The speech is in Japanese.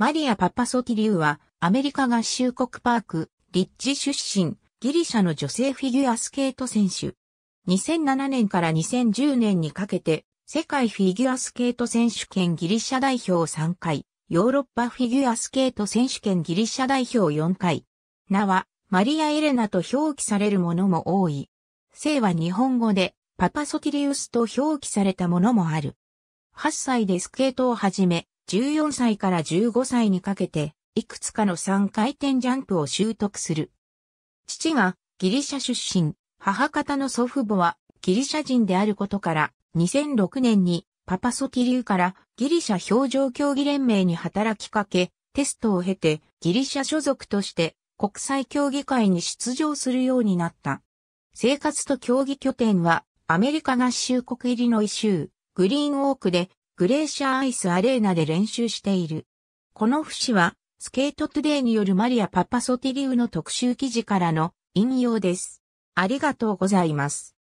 マリア・パパソティリウは、アメリカ合衆国パーク、リッジ出身、ギリシャの女性フィギュアスケート選手。2007年から2010年にかけて、世界フィギュアスケート選手権ギリシャ代表3回、ヨーロッパフィギュアスケート選手権ギリシャ代表4回。名は、マリア・エレナと表記されるものも多い。姓は日本語で、パパソティリウスと表記されたものもある。8歳でスケートを始め、14歳から15歳にかけて、いくつかの3回転ジャンプを習得する。父がギリシャ出身、母方の祖父母はギリシャ人であることから、2006年にパパソキ流からギリシャ表情競技連盟に働きかけ、テストを経てギリシャ所属として国際競技会に出場するようになった。生活と競技拠点はアメリカ合衆国入りの一周、グリーンウォークでグレーシャーアイスアレーナで練習している。この節は、スケートトゥデイによるマリア・パパソティリウの特集記事からの引用です。ありがとうございます。